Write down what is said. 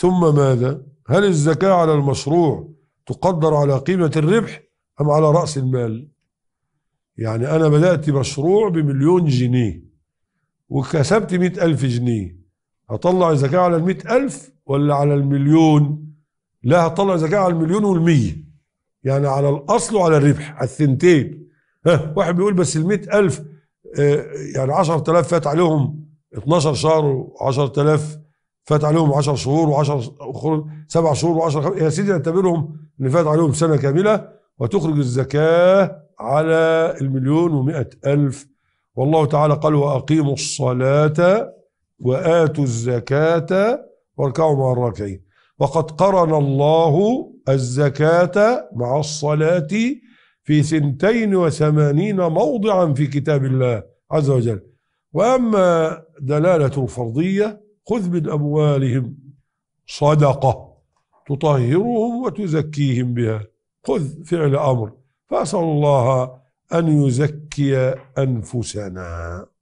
ثم ماذا هل الزكاة على المشروع تقدر على قيمة الربح أم على رأس المال يعني أنا بدأت مشروع بمليون جنيه وكسبت مئة ألف جنيه هطلع الزكاة على المئة ألف ولا على المليون لا هطلع زكاة على المليون والمية يعني على الأصل وعلى الربح على الثنتين ها واحد بيقول بس المئة ألف آه، يعني عشر تلاف فات عليهم 12 شهر وعشر تلاف فات عليهم 10 شهور و10 سبع شهور و10 يا سيدي اعتبرهم ان فات عليهم سنه كامله وتخرج الزكاه على المليون و ألف والله تعالى قال وأقيموا الصلاة وآتوا الزكاة واركعوا مع الراكعين وقد قرن الله الزكاة مع الصلاة في ثنتين وثمانين موضعا في كتاب الله عز وجل وأما دلالة الفرضية خذ من أموالهم صدقة تطهرهم وتزكيهم بها خذ فعل أمر فأسأل الله أن يزكي أنفسنا